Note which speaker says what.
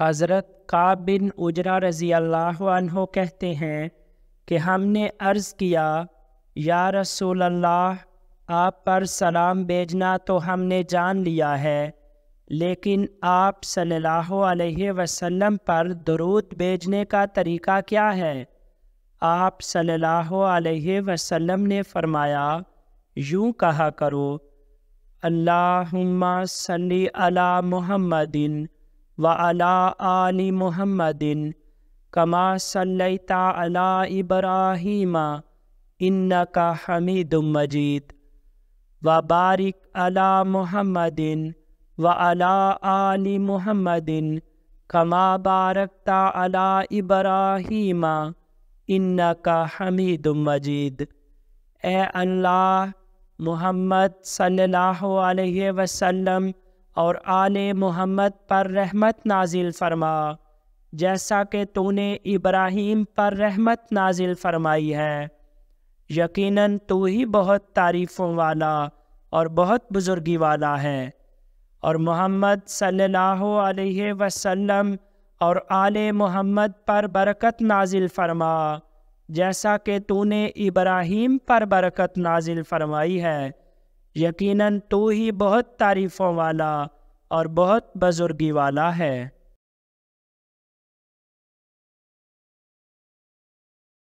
Speaker 1: हज़रत काब बिन उजरा रज़ी अल्लाह कहते हैं कि हमने अर्ज़ किया या रसूल अल्लाह आप पर सलाम भेजना तो हमने जान लिया है लेकिन आप सल्लल्लाहु अलैहि वसल्लम पर दरूद भेजने का तरीका क्या है आप सल्लल्लाहु अलैहि वसल्लम ने फरमाया यूँ कहा करो अल्लाहुम्मा सल्ली अला मुहम्मदिन وعلى آل محمد كما صليت على إبراهيم إنك حميد مجيد وبارك على محمد وعلى آل محمد كما باركت على إبراهيم إنك حميد مجيد أي الله محمد صلى الله عليه وسلم और आल मोहम्मद पर रहमत नाजिल फरमा जैसा कि तूने इब्राहीम पर रहमत नाजिल फरमाई है यकीनन तू ही बहुत तारीफ़ों वाला और बहुत बुज़ुर्गी वाला है और मोहम्मद सल्लल्लाहु अलैहि वसल्लम और आल मोहम्मद पर बरकत नाजिल फरमा जैसा कि तूने इब्राहिम पर बरकत नाजिल फरमाई है यकीनन तू ही बहुत तारीफ़ों वाला और बहुत बुजुर्गी वाला है